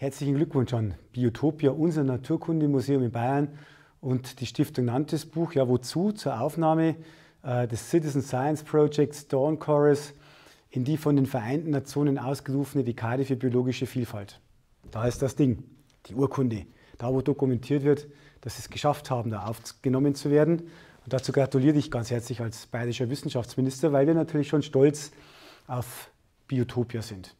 Herzlichen Glückwunsch an Biotopia, unser Naturkundemuseum in Bayern und die Stiftung Nantes Buch. Ja, wozu? Zur Aufnahme äh, des Citizen Science Projects Dawn Chorus in die von den Vereinten Nationen ausgerufene Dekade für biologische Vielfalt. Da ist das Ding, die Urkunde, da wo dokumentiert wird, dass sie es geschafft haben, da aufgenommen zu werden. Und dazu gratuliere ich ganz herzlich als bayerischer Wissenschaftsminister, weil wir natürlich schon stolz auf Biotopia sind.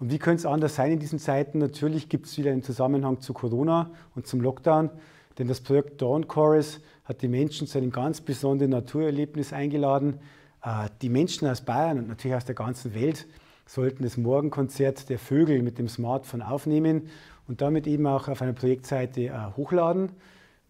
Und wie könnte es anders sein in diesen Zeiten? Natürlich gibt es wieder einen Zusammenhang zu Corona und zum Lockdown, denn das Projekt Dawn Chorus hat die Menschen zu einem ganz besonderen Naturerlebnis eingeladen. Äh, die Menschen aus Bayern und natürlich aus der ganzen Welt sollten das Morgenkonzert der Vögel mit dem Smartphone aufnehmen und damit eben auch auf einer Projektseite äh, hochladen.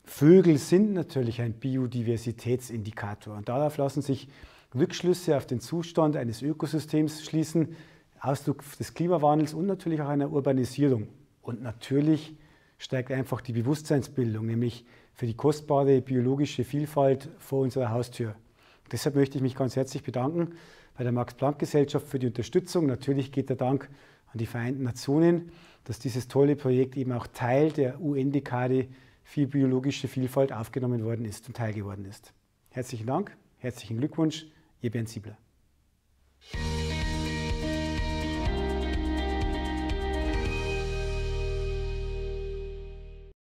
Vögel sind natürlich ein Biodiversitätsindikator und darauf lassen sich Rückschlüsse auf den Zustand eines Ökosystems schließen, Ausdruck des Klimawandels und natürlich auch einer Urbanisierung. Und natürlich steigt einfach die Bewusstseinsbildung, nämlich für die kostbare biologische Vielfalt vor unserer Haustür. Deshalb möchte ich mich ganz herzlich bedanken bei der Max-Planck-Gesellschaft für die Unterstützung. Natürlich geht der Dank an die Vereinten Nationen, dass dieses tolle Projekt eben auch Teil der UN-Dekade für biologische Vielfalt aufgenommen worden ist und teilgeworden ist. Herzlichen Dank, herzlichen Glückwunsch, Ihr Bernd Siebler.